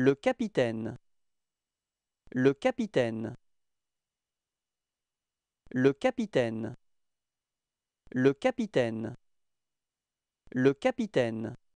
Le capitaine. Le capitaine. Le capitaine. Le capitaine. Le capitaine.